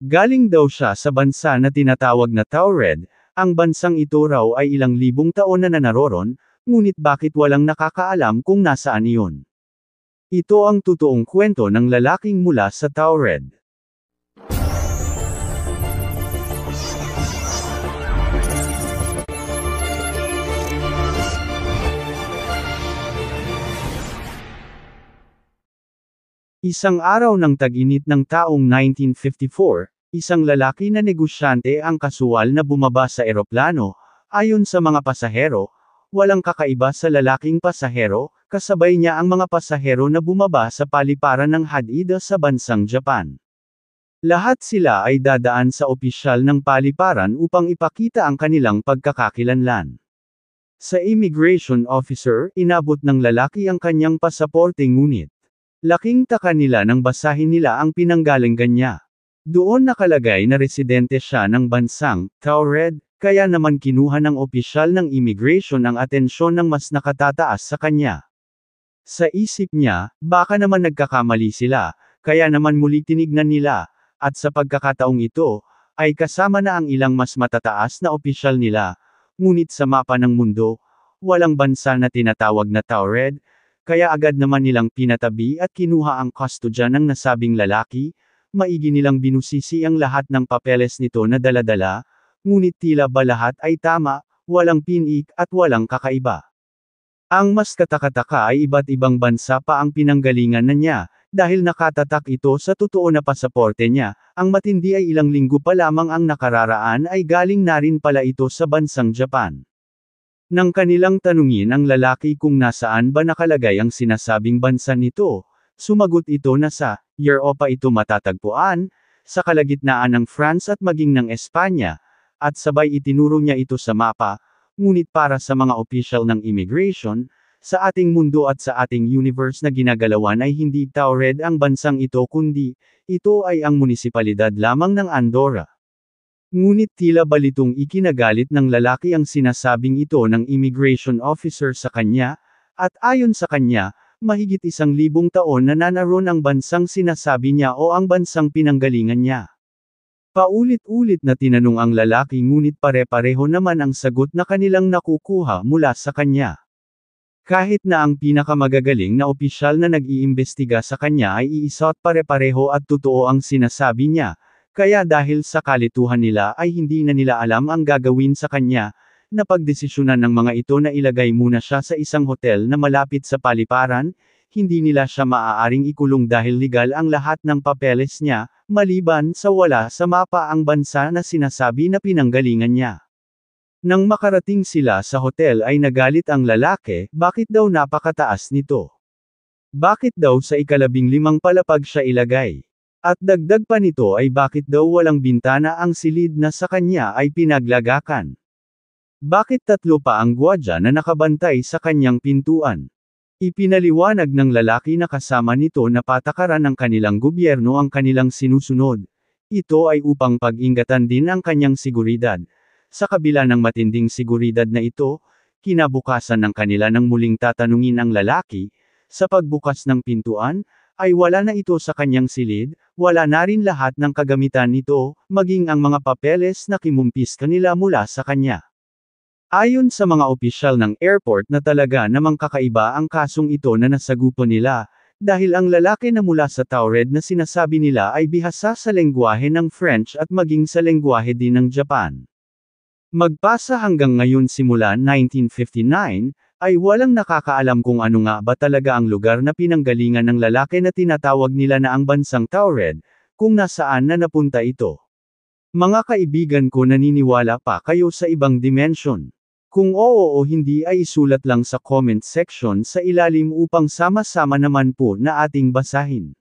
Galing daw siya sa bansa na tinatawag na Taured, ang bansang ito raw ay ilang libong taon na nanaroroon, ngunit bakit walang nakakaalam kung nasaan iyon. Ito ang totoong kwento ng lalaking mula sa Taured. Isang araw ng tag-init ng taong 1954, isang lalaki na negosyante ang kasual na bumaba sa eroplano. Ayon sa mga pasahero, walang kakaiba sa lalaking pasahero, kasabay niya ang mga pasahero na bumaba sa paliparan ng Hadida sa bansang Japan. Lahat sila ay dadaan sa opisyal ng paliparan upang ipakita ang kanilang pagkakakilanlan. Sa immigration officer, inabot ng lalaki ang kanyang pasaporte ngunit, Laking taka nila nang basahin nila ang pinanggalingan niya. Doon nakalagay na residente siya ng bansang, Taured, kaya naman kinuha ng opisyal ng immigration ang atensyon ng mas nakatataas sa kanya. Sa isip niya, baka naman nagkakamali sila, kaya naman muli tinignan nila, at sa pagkakataong ito, ay kasama na ang ilang mas matataas na opisyal nila, ngunit sa mapa ng mundo, walang bansa na tinatawag na Taured, kaya agad naman nilang pinatabi at kinuha ang kustodya ng nasabing lalaki, maigi nilang binusisi ang lahat ng papeles nito na daladala, ngunit tila ba lahat ay tama, walang pinik at walang kakaiba. Ang mas katakataka ay iba't ibang bansa pa ang pinanggalingan na niya, dahil nakatatak ito sa totoo na pasaporte niya, ang matindi ay ilang linggo pa lamang ang nakararaan ay galing na rin pala ito sa bansang Japan. Nang kanilang tanungin ang lalaki kung nasaan ba nakalagay ang sinasabing bansa nito, sumagot ito na sa Europa ito matatagpuan, sa kalagitnaan ng France at maging ng Espanya, at sabay itinuro niya ito sa mapa, ngunit para sa mga official ng immigration, sa ating mundo at sa ating universe na ginagalawan ay hindi Taured ang bansang ito kundi, ito ay ang munisipalidad lamang ng Andorra. Ngunit tila balitong ikinagalit ng lalaki ang sinasabing ito ng immigration officer sa kanya, at ayon sa kanya, mahigit isang libong taon na nanaroon ang bansang sinasabi niya o ang bansang pinanggalingan niya. Paulit-ulit na tinanong ang lalaki ngunit pare-pareho naman ang sagot na kanilang nakukuha mula sa kanya. Kahit na ang pinakamagagaling na opisyal na nag-iimbestiga sa kanya ay iisot pare-pareho at totoo ang sinasabi niya, kaya dahil sa kalituhan nila ay hindi na nila alam ang gagawin sa kanya, napagdesisyonan ng mga ito na ilagay muna siya sa isang hotel na malapit sa paliparan, hindi nila siya maaaring ikulong dahil legal ang lahat ng papeles niya, maliban sa wala sa mapa ang bansa na sinasabi na pinanggalingan niya. Nang makarating sila sa hotel ay nagalit ang lalaki, bakit daw napakataas nito? Bakit daw sa ikalabing limang palapag siya ilagay? At dagdag pa nito ay bakit daw walang bintana ang silid na sa kanya ay pinaglagakan. Bakit tatlo pa ang gwadya na nakabantay sa kanyang pintuan? Ipinaliwanag ng lalaki na kasama nito na patakaran ng kanilang gobyerno ang kanilang sinusunod. Ito ay upang pag-ingatan din ang kanyang siguridad. Sa kabila ng matinding siguridad na ito, kinabukasan ng kanila nang muling tatanungin ang lalaki, sa pagbukas ng pintuan, ay wala na ito sa kanyang silid, wala na rin lahat ng kagamitan nito, maging ang mga papeles na kimumpis kanila mula sa kanya. Ayon sa mga opisyal ng airport na talaga namang kakaiba ang kasong ito na nasagupo nila, dahil ang lalaki na mula sa Taured na sinasabi nila ay bihasa sa lengguwahe ng French at maging sa lengguwahe din ng Japan. Magpasa hanggang ngayon simula 1959, ay walang nakakaalam kung ano nga ba talaga ang lugar na pinanggalingan ng lalaki na tinatawag nila na ang bansang Taured, kung nasaan na napunta ito. Mga kaibigan ko naniniwala pa kayo sa ibang dimension. Kung oo o hindi ay isulat lang sa comment section sa ilalim upang sama-sama naman po na ating basahin.